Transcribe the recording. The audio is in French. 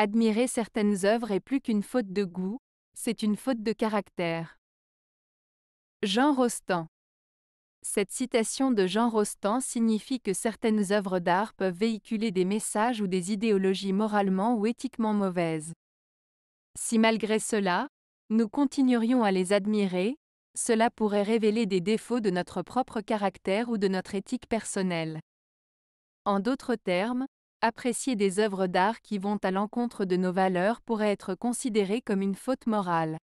Admirer certaines œuvres est plus qu'une faute de goût, c'est une faute de caractère. Jean Rostand Cette citation de Jean Rostand signifie que certaines œuvres d'art peuvent véhiculer des messages ou des idéologies moralement ou éthiquement mauvaises. Si malgré cela, nous continuerions à les admirer, cela pourrait révéler des défauts de notre propre caractère ou de notre éthique personnelle. En d'autres termes, Apprécier des œuvres d'art qui vont à l'encontre de nos valeurs pourrait être considéré comme une faute morale.